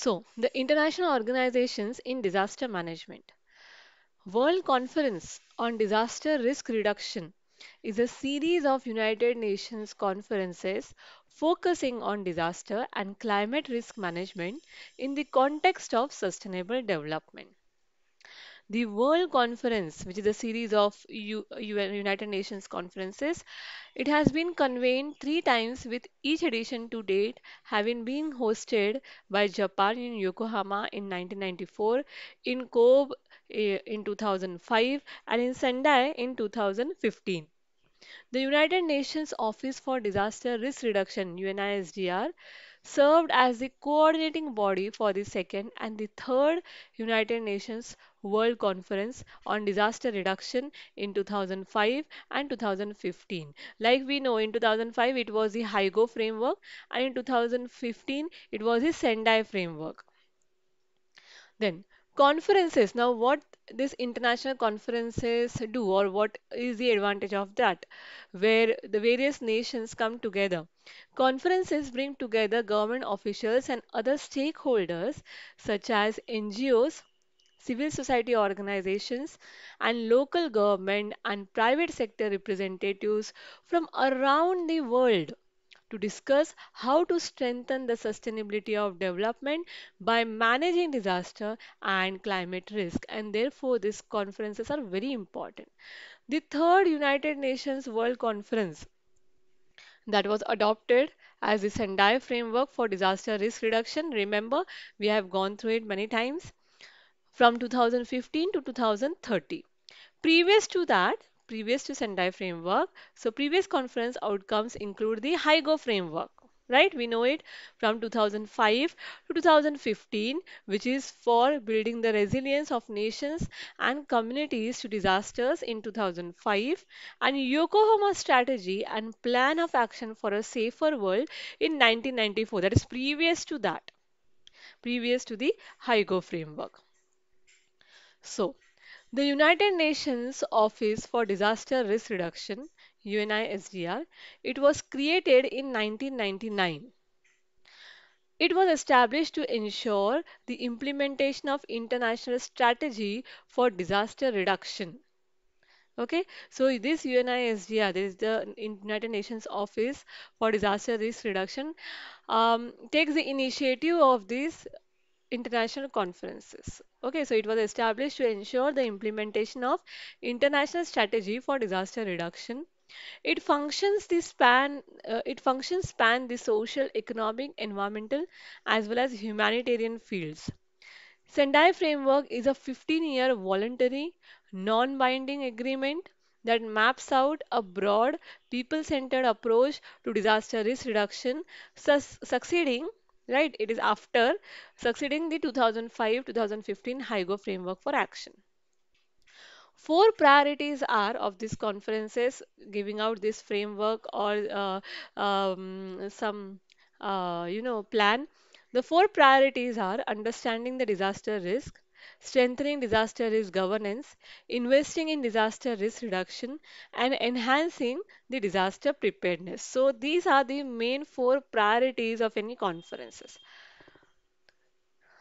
So, the international organizations in disaster management. World Conference on Disaster Risk Reduction is a series of United Nations conferences focusing on disaster and climate risk management in the context of sustainable development. The World Conference, which is a series of U United Nations conferences, it has been convened three times with each edition to date having been hosted by Japan in Yokohama in 1994, in Kobe eh, in 2005 and in Sendai in 2015. The United Nations Office for Disaster Risk Reduction UNISDR served as the coordinating body for the second and the third United Nations World Conference on Disaster Reduction in 2005 and 2015. Like we know, in 2005 it was the HIGO framework and in 2015 it was the Sendai framework. Then conferences. Now what this international conferences do or what is the advantage of that where the various nations come together conferences bring together government officials and other stakeholders such as ngos civil society organizations and local government and private sector representatives from around the world to discuss how to strengthen the sustainability of development by managing disaster and climate risk and therefore these conferences are very important the third united nations world conference that was adopted as the Sendai framework for disaster risk reduction. Remember, we have gone through it many times from 2015 to 2030. Previous to that, previous to Sendai framework, so previous conference outcomes include the HIGO framework right we know it from 2005 to 2015 which is for building the resilience of nations and communities to disasters in 2005 and yokohama strategy and plan of action for a safer world in 1994 that is previous to that previous to the higo framework so, the United Nations Office for Disaster Risk Reduction, UNISDR, it was created in 1999. It was established to ensure the implementation of international strategy for disaster reduction. Okay, so this UNISDR, this is the United Nations Office for Disaster Risk Reduction, um, takes the initiative of this international conferences. Okay, so it was established to ensure the implementation of international strategy for disaster reduction. It functions the span. Uh, it functions span the social, economic, environmental, as well as humanitarian fields. Sendai Framework is a 15-year voluntary, non-binding agreement that maps out a broad, people-centered approach to disaster risk reduction, succeeding right? It is after succeeding the 2005-2015 HIGO framework for action. Four priorities are of these conferences giving out this framework or uh, um, some, uh, you know, plan. The four priorities are understanding the disaster risk, strengthening disaster risk governance, investing in disaster risk reduction, and enhancing the disaster preparedness. So these are the main four priorities of any conferences.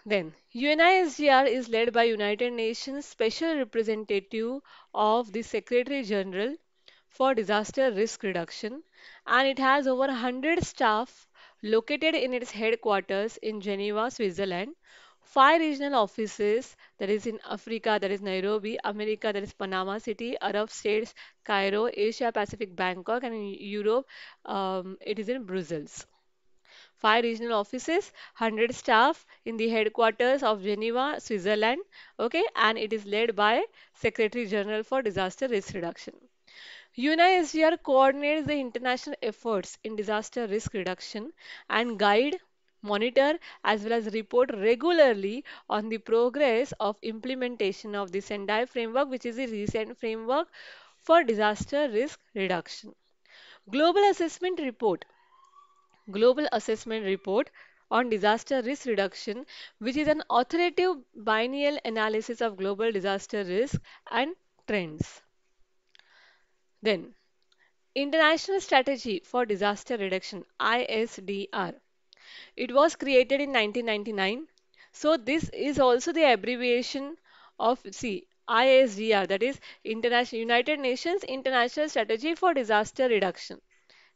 Then, UNISDR is led by United Nations Special Representative of the Secretary General for Disaster Risk Reduction and it has over 100 staff located in its headquarters in Geneva, Switzerland five regional offices that is in Africa, that is Nairobi, America, that is Panama City, Arab States, Cairo, Asia Pacific, Bangkok, and in Europe, um, it is in Brussels. Five regional offices, 100 staff in the headquarters of Geneva, Switzerland, okay, and it is led by Secretary General for Disaster Risk Reduction. UNISDR coordinates the international efforts in disaster risk reduction and guide monitor as well as report regularly on the progress of implementation of the Sendai framework which is the recent framework for disaster risk reduction. Global Assessment Report Global Assessment Report on disaster risk reduction, which is an authoritative biennial analysis of global disaster risk and trends. Then, International Strategy for Disaster Reduction ISDR. It was created in 1999. So this is also the abbreviation of C ISDR that is International United Nations International Strategy for Disaster Reduction.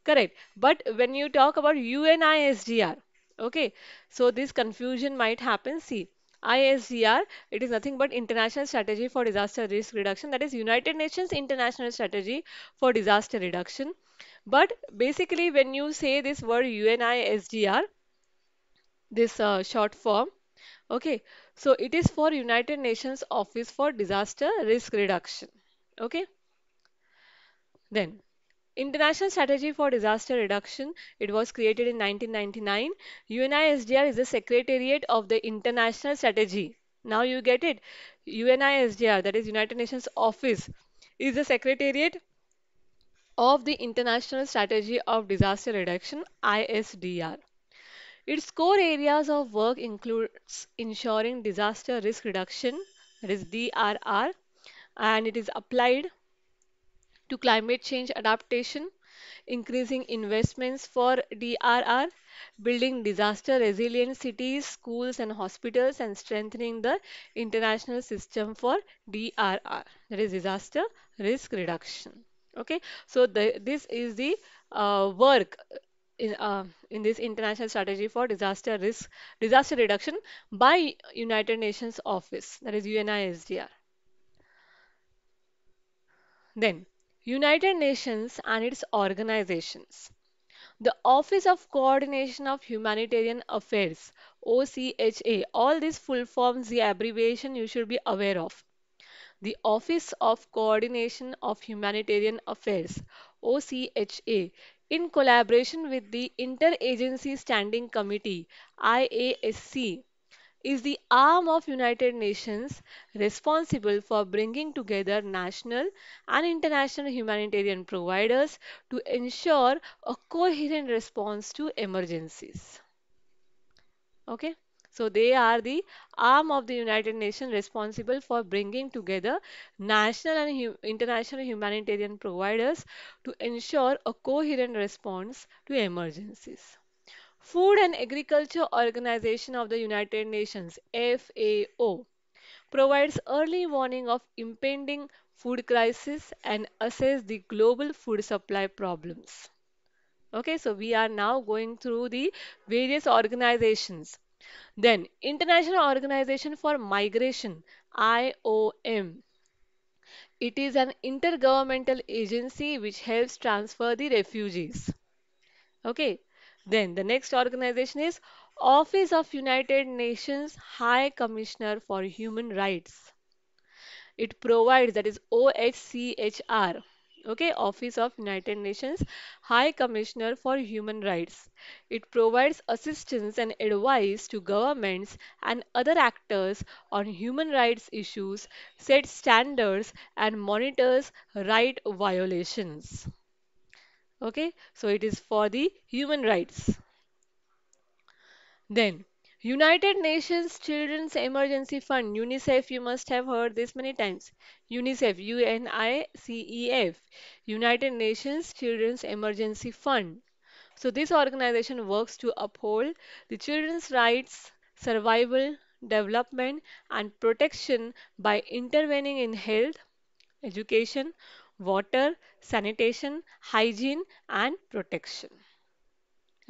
Correct. But when you talk about UNISDR, okay, so this confusion might happen. See, ISDR, it is nothing but International Strategy for Disaster Risk Reduction, that is United Nations International Strategy for Disaster Reduction. But basically, when you say this word UNISDR, this uh, short form okay so it is for united nations office for disaster risk reduction okay then International Strategy for Disaster Reduction. It was created in 1999. UNISDR is the Secretariat of the International Strategy. Now you get it. UNISDR, that is United Nations Office, is the Secretariat of the International Strategy of Disaster Reduction, ISDR. Its core areas of work includes ensuring disaster risk reduction, that is DRR, and it is applied to climate change adaptation, increasing investments for DRR, building disaster resilient cities, schools and hospitals and strengthening the international system for DRR, that is disaster risk reduction. Okay, so the, this is the uh, work in, uh, in this international strategy for disaster risk disaster reduction by united nations office that is unisdr then united nations and its organizations the office of coordination of humanitarian affairs ocha all these full forms the abbreviation you should be aware of the Office of Coordination of Humanitarian Affairs OCHA in collaboration with the Interagency Standing Committee IASC is the arm of United Nations responsible for bringing together national and international humanitarian providers to ensure a coherent response to emergencies. Okay. So they are the arm of the United Nations responsible for bringing together national and international humanitarian providers to ensure a coherent response to emergencies. Food and Agriculture Organization of the United Nations FAO provides early warning of impending food crisis and assess the global food supply problems. Okay, so we are now going through the various organizations then International Organization for Migration IOM it is an intergovernmental agency which helps transfer the refugees. Okay, then the next organization is Office of United Nations High Commissioner for Human Rights. It provides, that is OHCHR, okay office of united nations high commissioner for human rights it provides assistance and advice to governments and other actors on human rights issues sets standards and monitors right violations okay so it is for the human rights then United Nations Children's Emergency Fund, UNICEF, you must have heard this many times. UNICEF, U N I C E F, United Nations Children's Emergency Fund. So, this organization works to uphold the children's rights, survival, development, and protection by intervening in health, education, water, sanitation, hygiene, and protection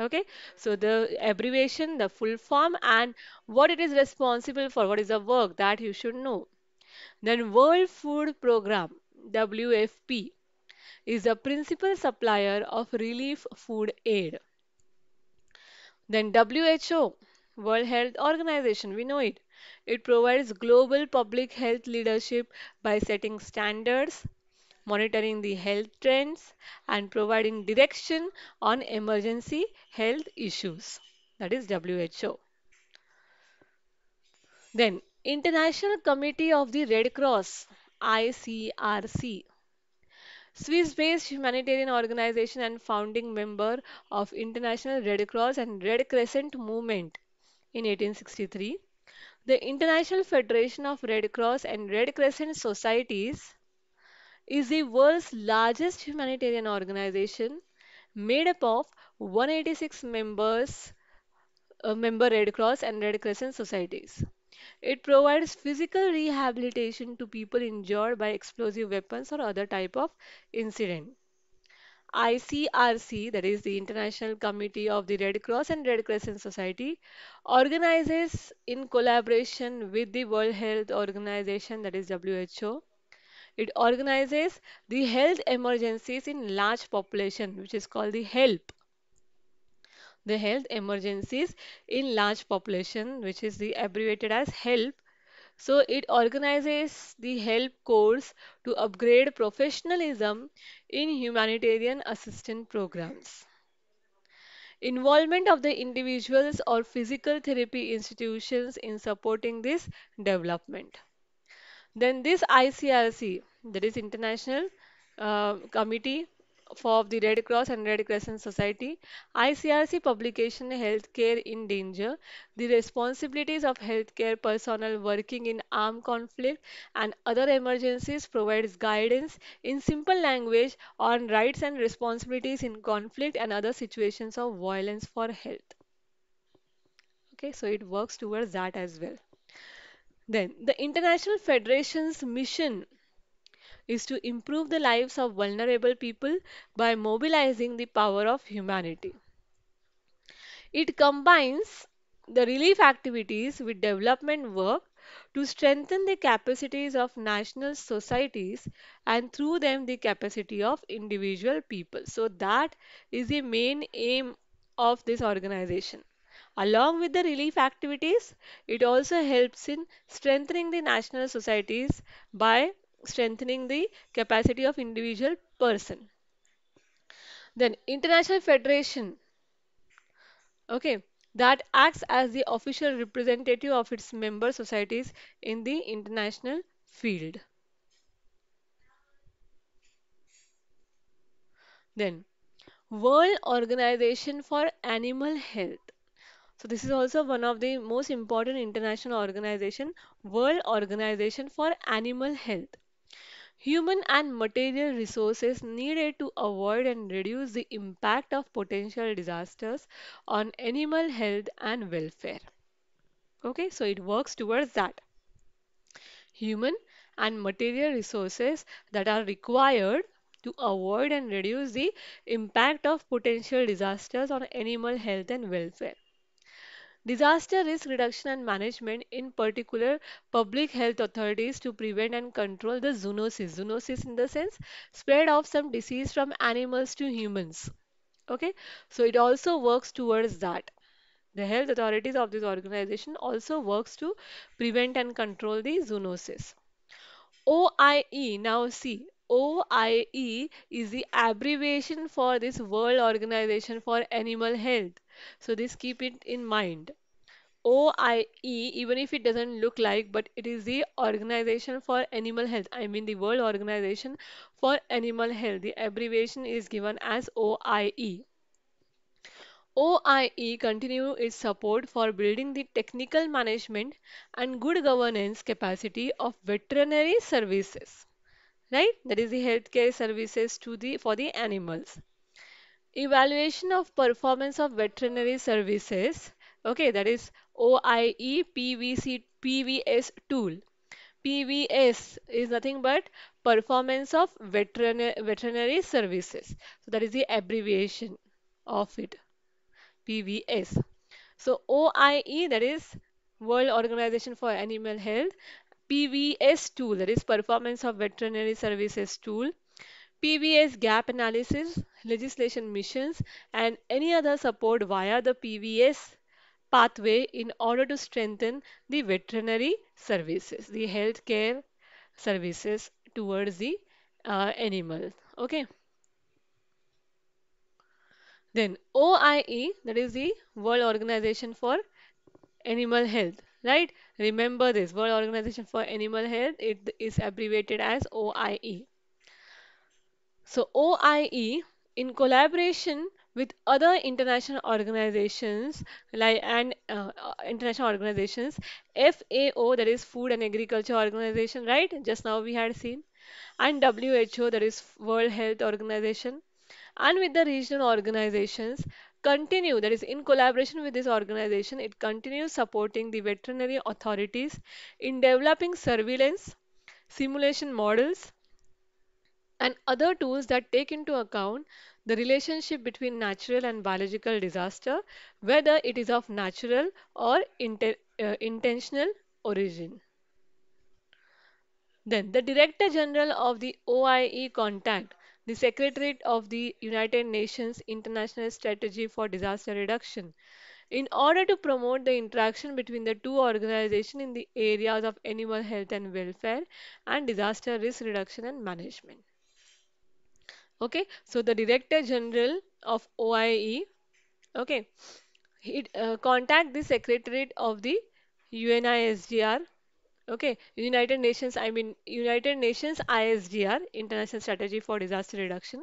okay so the abbreviation the full form and what it is responsible for what is the work that you should know then world food program wfp is the principal supplier of relief food aid then who world health organization we know it it provides global public health leadership by setting standards monitoring the health trends and providing direction on emergency health issues that is WHO. Then International Committee of the Red Cross ICRC Swiss based humanitarian organization and founding member of International Red Cross and Red Crescent movement in 1863. The International Federation of Red Cross and Red Crescent Societies is the world's largest humanitarian organization made up of 186 members, uh, member Red Cross and Red Crescent societies. It provides physical rehabilitation to people injured by explosive weapons or other type of incident. ICRC, that is the International Committee of the Red Cross and Red Crescent Society, organizes in collaboration with the World Health Organization, that is WHO, it organizes the health emergencies in large population which is called the HELP. The health emergencies in large population which is the abbreviated as HELP. So it organizes the HELP course to upgrade professionalism in humanitarian assistance programs. Involvement of the individuals or physical therapy institutions in supporting this development. Then this ICRC, that is International uh, Committee for the Red Cross and Red Crescent Society, ICRC publication Healthcare in Danger, the responsibilities of healthcare personnel working in armed conflict and other emergencies provides guidance in simple language on rights and responsibilities in conflict and other situations of violence for health. Okay, so it works towards that as well. Then, the International Federation's mission is to improve the lives of vulnerable people by mobilizing the power of humanity. It combines the relief activities with development work to strengthen the capacities of national societies and through them the capacity of individual people. So, that is the main aim of this organization. Along with the relief activities, it also helps in strengthening the national societies by strengthening the capacity of individual person. Then International Federation, okay, that acts as the official representative of its member societies in the international field. Then World Organization for Animal Health so this is also one of the most important international organization, World Organization for Animal Health. Human and material resources needed to avoid and reduce the impact of potential disasters on animal health and welfare. Okay, so it works towards that. Human and material resources that are required to avoid and reduce the impact of potential disasters on animal health and welfare. Disaster risk reduction and management, in particular, public health authorities to prevent and control the zoonosis. Zoonosis in the sense spread of some disease from animals to humans. Okay, so it also works towards that. The health authorities of this organization also works to prevent and control the zoonosis. OIE, now see, OIE is the abbreviation for this World Organization for Animal Health. So this keep it in mind. OIE, even if it doesn't look like, but it is the Organization for Animal Health. I mean the World Organization for Animal Health. The abbreviation is given as OIE. OIE continue its support for building the technical management and good governance capacity of veterinary services right that is the healthcare services to the for the animals evaluation of performance of veterinary services okay that is OIE PVC PVS tool PVS is nothing but performance of veterinary veterinary services so that is the abbreviation of it PVS so OIE that is World Organization for Animal Health PVS tool, that is Performance of Veterinary Services tool, PVS gap analysis, legislation missions, and any other support via the PVS pathway in order to strengthen the veterinary services, the healthcare services towards the uh, animal. Okay. Then OIE, that is the World Organization for Animal Health, right? Remember this World Organization for Animal Health, it is abbreviated as OIE. So, OIE, in collaboration with other international organizations like and uh, uh international organizations FAO that is food and agriculture organization right just now we had seen and WHO that is world health organization and with the regional organizations continue, that is in collaboration with this organization, it continues supporting the veterinary authorities in developing surveillance, simulation models, and other tools that take into account the relationship between natural and biological disaster, whether it is of natural or inter, uh, intentional origin. Then the Director General of the OIE Contact the Secretariat of the United Nations International Strategy for Disaster Reduction. In order to promote the interaction between the two organizations in the areas of animal health and welfare and disaster risk reduction and management. Okay, so the Director General of OIE, okay, it, uh, contact the Secretariat of the UNISDR okay united nations i mean united nations isdr international strategy for disaster reduction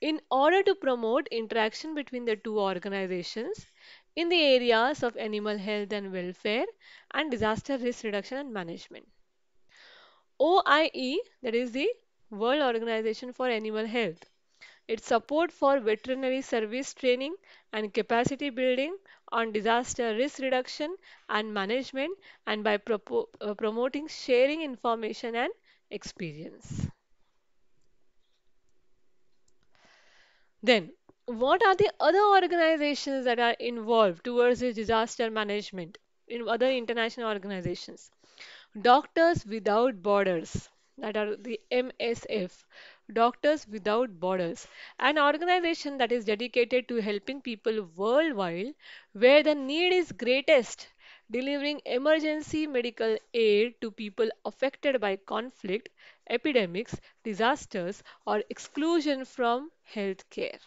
in order to promote interaction between the two organizations in the areas of animal health and welfare and disaster risk reduction and management oie that is the world organization for animal health its support for veterinary service training and capacity building on disaster risk reduction and management and by uh, promoting sharing information and experience. Then, what are the other organizations that are involved towards this disaster management in other international organizations? Doctors Without Borders, that are the MSF, Doctors Without Borders, an organization that is dedicated to helping people worldwide where the need is greatest, delivering emergency medical aid to people affected by conflict, epidemics, disasters, or exclusion from health care.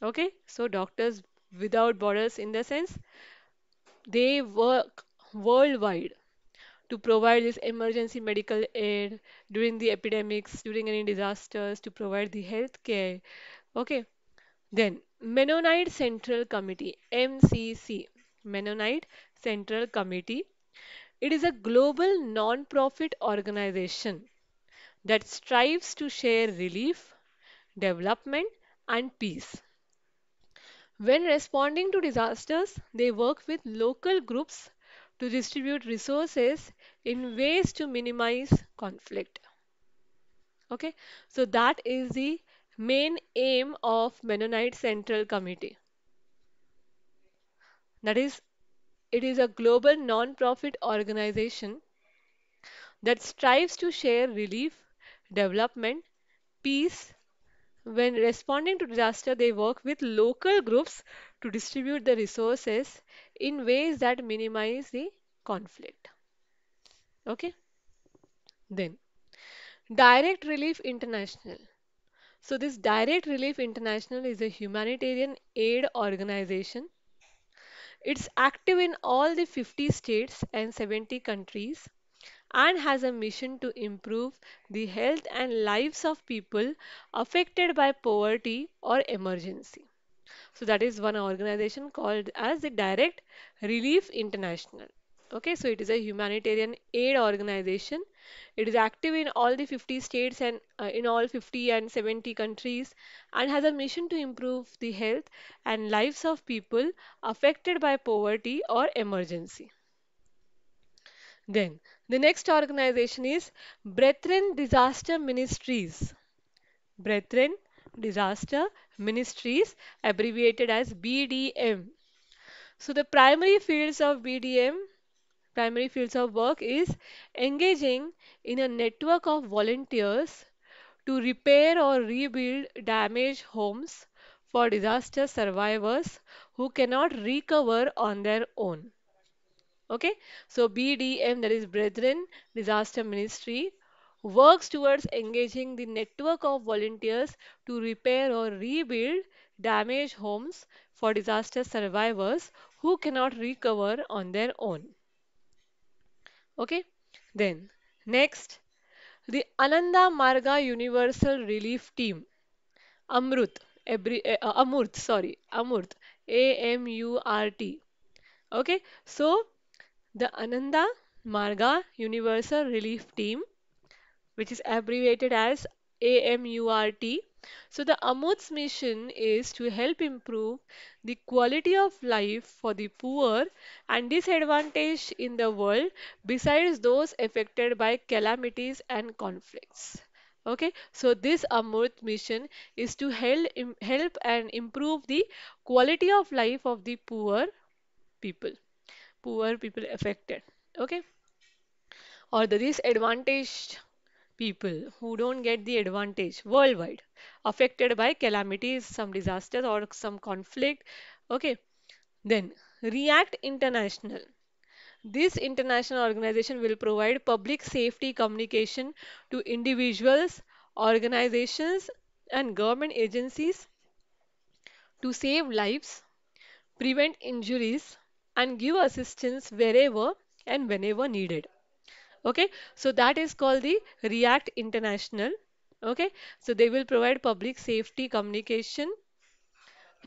Okay, so Doctors Without Borders, in the sense, they work worldwide to provide this emergency medical aid during the epidemics, during any disasters, to provide the health care. Okay. Then Mennonite Central Committee, MCC, Mennonite Central Committee. It is a global non-profit organization that strives to share relief, development and peace. When responding to disasters, they work with local groups to distribute resources in ways to minimize conflict. Okay, so that is the main aim of Mennonite Central Committee. That is, it is a global non-profit organization that strives to share relief, development, peace, when responding to disaster, they work with local groups to distribute the resources in ways that minimize the conflict. Okay? Then, Direct Relief International. So this Direct Relief International is a humanitarian aid organization. It's active in all the 50 states and 70 countries and has a mission to improve the health and lives of people affected by poverty or emergency. So that is one organization called as the Direct Relief International. Okay, so it is a humanitarian aid organization. It is active in all the 50 states and uh, in all 50 and 70 countries and has a mission to improve the health and lives of people affected by poverty or emergency. Then the next organization is Brethren Disaster Ministries. Brethren Disaster Ministries abbreviated as BDM. So the primary fields of BDM primary fields of work is engaging in a network of volunteers to repair or rebuild damaged homes for disaster survivors who cannot recover on their own okay so bdm that is brethren disaster ministry works towards engaging the network of volunteers to repair or rebuild damaged homes for disaster survivors who cannot recover on their own okay then next the ananda marga universal relief team amrut every eh, uh, amurt sorry amurt a m u r t okay so the Ananda Marga Universal Relief Team, which is abbreviated as AMURT. So, the AMUT's mission is to help improve the quality of life for the poor and disadvantaged in the world, besides those affected by calamities and conflicts okay so this Amurt mission is to help help and improve the quality of life of the poor people poor people affected okay or the disadvantaged people who don't get the advantage worldwide affected by calamities some disasters or some conflict okay then react international this international organization will provide public safety communication to individuals organizations and government agencies to save lives prevent injuries and give assistance wherever and whenever needed okay so that is called the react international okay so they will provide public safety communication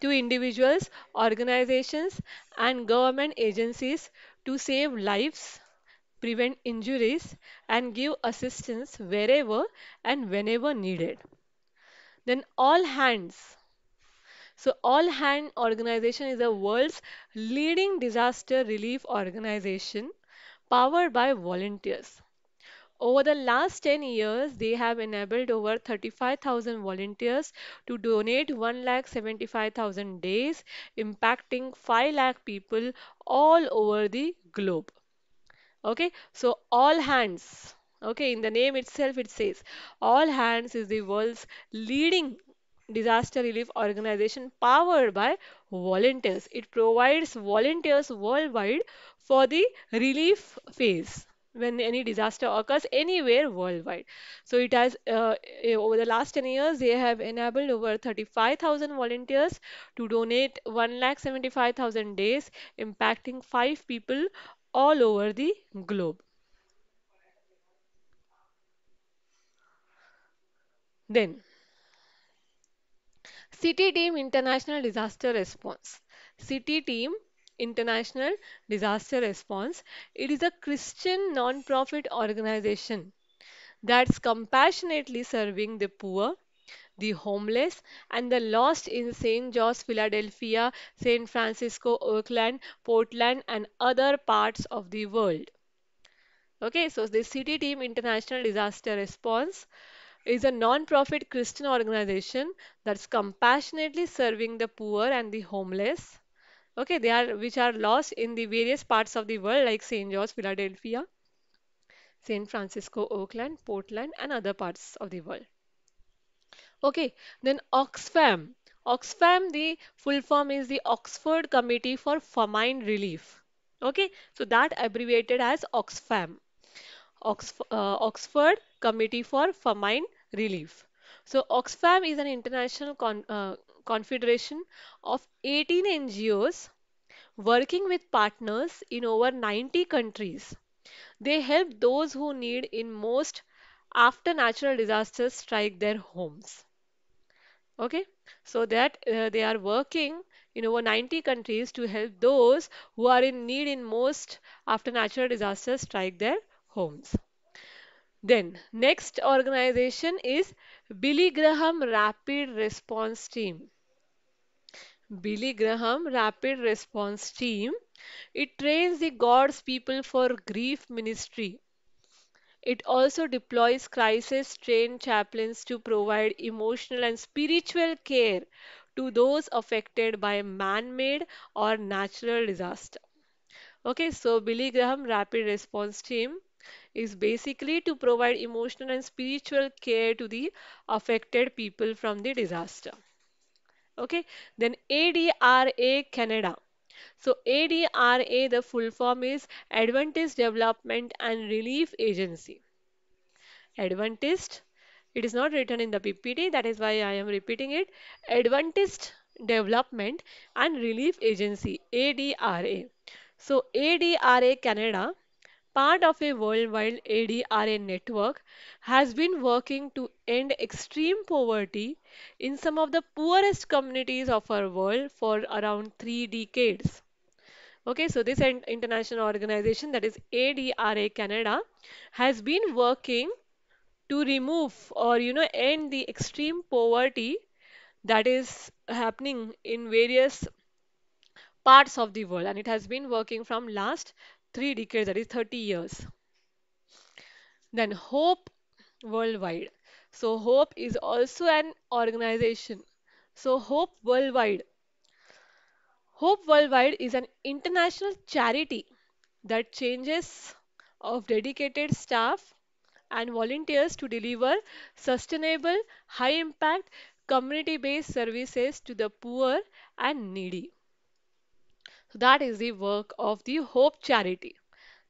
to individuals organizations and government agencies to save lives prevent injuries and give assistance wherever and whenever needed then all hands so All Hand organization is the world's leading disaster relief organization powered by volunteers. Over the last 10 years, they have enabled over 35,000 volunteers to donate 1,75,000 days, impacting 5 lakh people all over the globe. Okay, so all hands. Okay, in the name itself, it says All Hands is the world's leading disaster relief organization powered by volunteers. It provides volunteers worldwide for the relief phase when any disaster occurs anywhere worldwide. So it has, uh, eh, over the last 10 years, they have enabled over 35,000 volunteers to donate 1,75,000 days, impacting 5 people all over the globe. Then, City Team International Disaster Response. City Team International Disaster Response. It is a Christian non-profit organization that's compassionately serving the poor, the homeless, and the lost in St. George, Philadelphia, San Francisco, Oakland, Portland, and other parts of the world. Okay, so the City Team International Disaster Response is a non-profit Christian organization that's compassionately serving the poor and the homeless. Okay, they are which are lost in the various parts of the world like St. George, Philadelphia, St. Francisco, Oakland, Portland and other parts of the world. Okay, then Oxfam. Oxfam, the full form is the Oxford Committee for Famine Relief. Okay, so that abbreviated as Oxfam. Oxf uh, Oxford Committee for Famine Relief. So Oxfam is an international con uh, confederation of 18 NGOs working with partners in over 90 countries. They help those who need in most after natural disasters strike their homes. Okay, so that uh, they are working in over 90 countries to help those who are in need in most after natural disasters strike their homes. Then next organization is Billy Graham Rapid Response Team. Billy Graham Rapid Response Team. It trains the God's people for grief ministry. It also deploys crisis trained chaplains to provide emotional and spiritual care to those affected by man made or natural disaster. Okay, so Billy Graham Rapid Response Team is basically to provide emotional and spiritual care to the affected people from the disaster. Okay, then ADRA Canada. So ADRA, the full form is Adventist Development and Relief Agency. Adventist, it is not written in the PPT, that is why I am repeating it. Adventist Development and Relief Agency, ADRA. So ADRA Canada part of a worldwide ADRA network, has been working to end extreme poverty in some of the poorest communities of our world for around three decades. Okay, so this international organization that is ADRA Canada has been working to remove or you know end the extreme poverty that is happening in various parts of the world and it has been working from last three decades, that is 30 years. Then Hope Worldwide. So Hope is also an organization. So Hope Worldwide. Hope Worldwide is an international charity that changes of dedicated staff and volunteers to deliver sustainable, high impact, community based services to the poor and needy. So that is the work of the Hope Charity.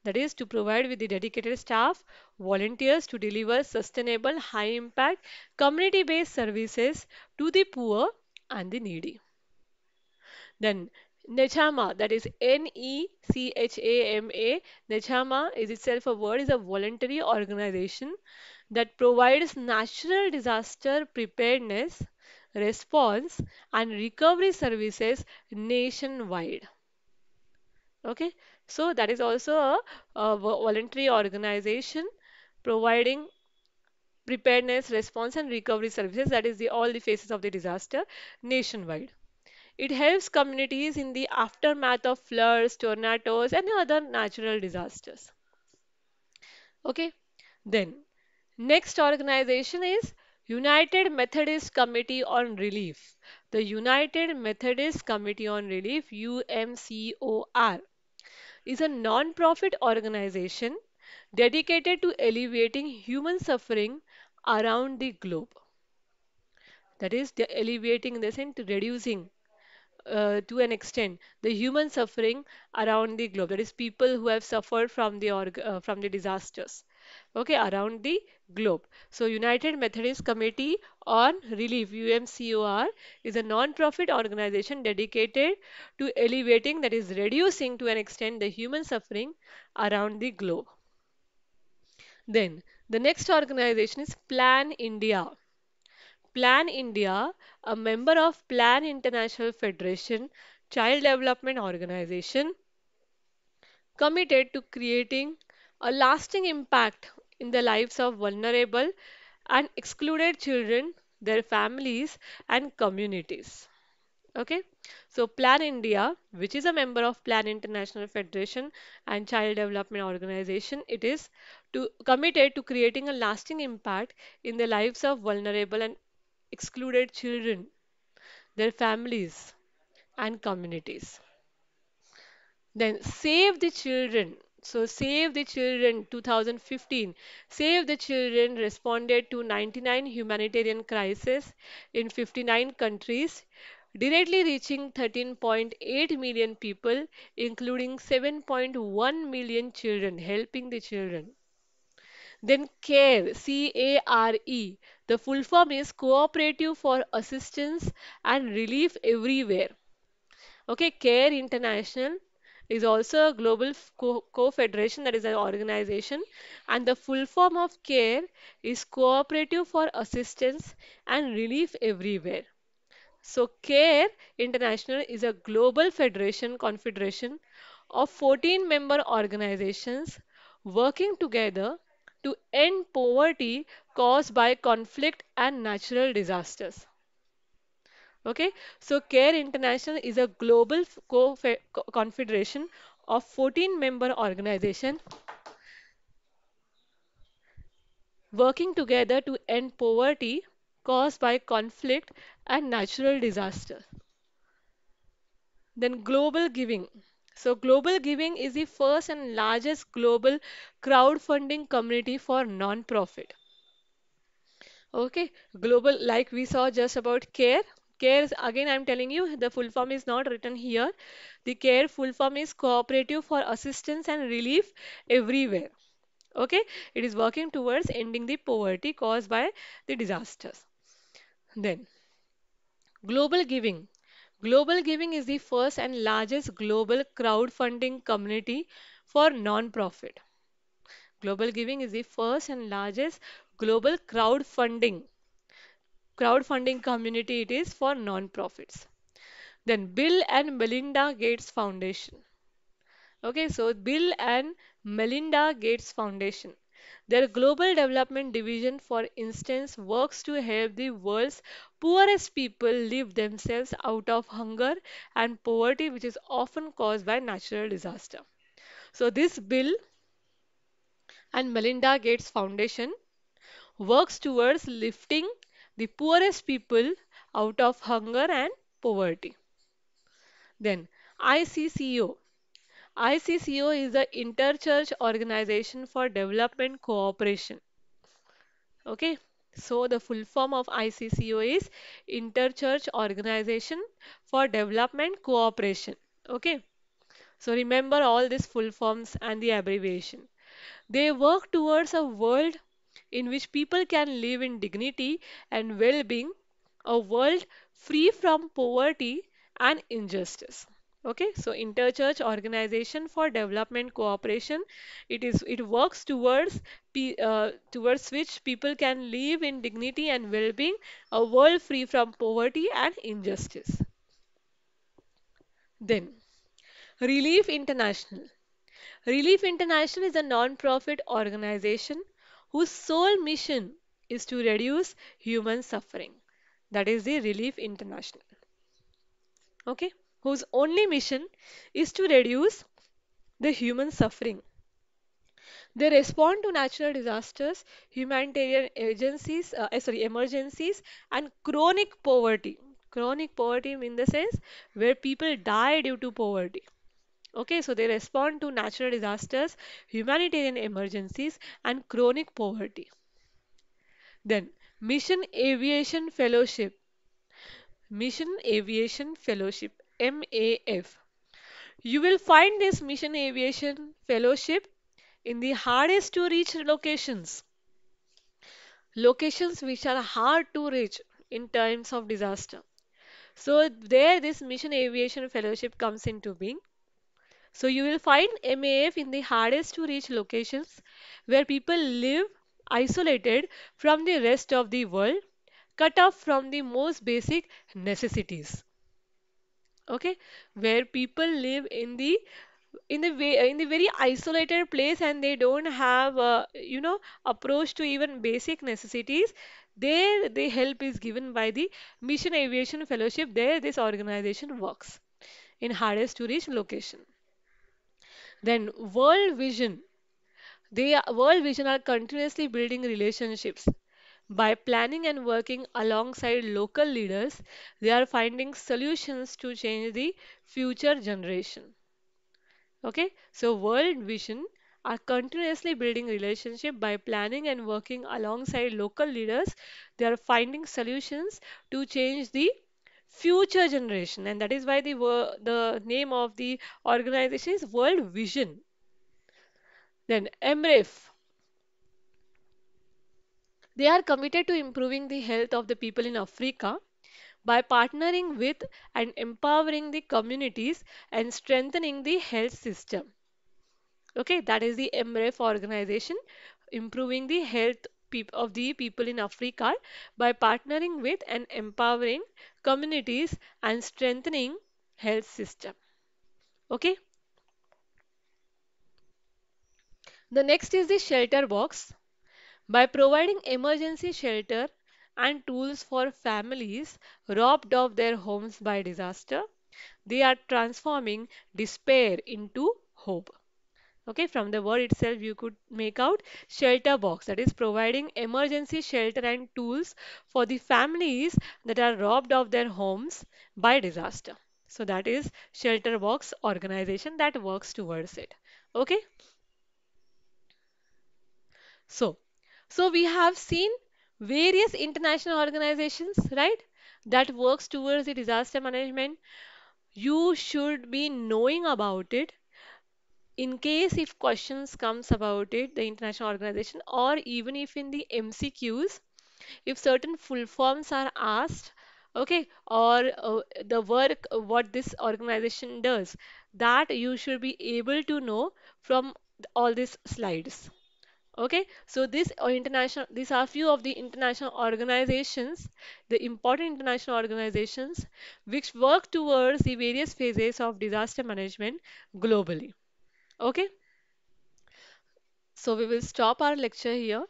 That is to provide with the dedicated staff, volunteers to deliver sustainable, high impact, community based services to the poor and the needy. Then Nechama, that is N-E-C-H-A-M-A. Nechama is itself a word, is a voluntary organization that provides natural disaster preparedness, response and recovery services nationwide okay so that is also a, a voluntary organization providing preparedness response and recovery services that is the all the phases of the disaster nationwide it helps communities in the aftermath of floods tornadoes and other natural disasters okay then next organization is United Methodist Committee on Relief. The United Methodist Committee on Relief, UMCOR, is a non-profit organization dedicated to alleviating human suffering around the globe. That is, the alleviating in the sense reducing uh, to an extent the human suffering around the globe. That is, people who have suffered from the org uh, from the disasters. Okay, around the globe. So, United Methodist Committee on Relief UMCOR is a non-profit organization dedicated to elevating that is reducing to an extent the human suffering around the globe. Then the next organization is Plan India. Plan India, a member of Plan International Federation, child development organization committed to creating a lasting impact in the lives of vulnerable and excluded children, their families and communities. Okay, so Plan India, which is a member of Plan International Federation and Child Development Organization, it is to, committed to creating a lasting impact in the lives of vulnerable and excluded children, their families and communities. Then Save the Children so, Save the Children 2015. Save the Children responded to 99 humanitarian crises in 59 countries, directly reaching 13.8 million people, including 7.1 million children, helping the children. Then CARE, C A R E. The full form is Cooperative for Assistance and Relief Everywhere. Okay, CARE International is also a global co federation, that is an organization. And the full form of CARE is Cooperative for Assistance and Relief Everywhere. So, CARE International is a global federation, confederation of 14 member organizations working together to end poverty caused by conflict and natural disasters. Okay, so CARE International is a global co confederation of 14 member organization working together to end poverty caused by conflict and natural disaster. Then global giving. So global giving is the first and largest global crowdfunding community for non-profit. Okay, global like we saw just about care care again i'm telling you the full form is not written here the care full form is cooperative for assistance and relief everywhere okay it is working towards ending the poverty caused by the disasters then global giving global giving is the first and largest global crowdfunding community for non-profit global giving is the first and largest global crowdfunding crowdfunding community it is for non-profits. Then Bill and Melinda Gates Foundation. Okay, so Bill and Melinda Gates Foundation. Their global development division, for instance, works to help the world's poorest people live themselves out of hunger and poverty, which is often caused by natural disaster. So, this bill and Melinda Gates Foundation works towards lifting the poorest people out of hunger and poverty. Then ICCO. ICCO is the Interchurch Organization for Development Cooperation. Okay, so the full form of ICCO is Interchurch Organization for Development Cooperation. Okay, so remember all these full forms and the abbreviation. They work towards a world in which people can live in dignity and well being, a world free from poverty and injustice okay so interchurch organization for development cooperation it is it works towards uh, towards which people can live in dignity and well-being a world free from poverty and injustice then relief international relief international is a non-profit organization whose sole mission is to reduce human suffering. That is the Relief International. Okay, whose only mission is to reduce the human suffering. They respond to natural disasters, humanitarian agencies, uh, eh, sorry, emergencies, and chronic poverty. Chronic poverty in the sense where people die due to poverty. Okay, so they respond to natural disasters, humanitarian emergencies, and chronic poverty. Then, Mission Aviation Fellowship. Mission Aviation Fellowship, MAF. You will find this Mission Aviation Fellowship in the hardest to reach locations. Locations which are hard to reach in times of disaster. So there this Mission Aviation Fellowship comes into being so you will find MAF in the hardest to reach locations where people live isolated from the rest of the world, cut off from the most basic necessities. Okay, where people live in the in the way in the very isolated place and they don't have uh, you know approach to even basic necessities there the help is given by the mission aviation fellowship there this organization works in hardest to reach location then World Vision. They are, World Vision are continuously building relationships. By planning and working alongside local leaders, they are finding solutions to change the future generation. Okay, so World Vision are continuously building relationship by planning and working alongside local leaders. They are finding solutions to change the future generation and that is why the the name of the organization is world vision then mref they are committed to improving the health of the people in africa by partnering with and empowering the communities and strengthening the health system okay that is the mref organization improving the health of the people in africa by partnering with and empowering communities and strengthening health system okay the next is the shelter box by providing emergency shelter and tools for families robbed of their homes by disaster they are transforming despair into hope okay from the word itself you could make out shelter box that is providing emergency shelter and tools for the families that are robbed of their homes by disaster so that is shelter box organization that works towards it okay so so we have seen various international organizations right that works towards the disaster management you should be knowing about it in case if questions comes about it the international organization or even if in the mcqs if certain full forms are asked okay or uh, the work what this organization does that you should be able to know from all these slides okay so this international these are few of the international organizations the important international organizations which work towards the various phases of disaster management globally Okay, so we will stop our lecture here.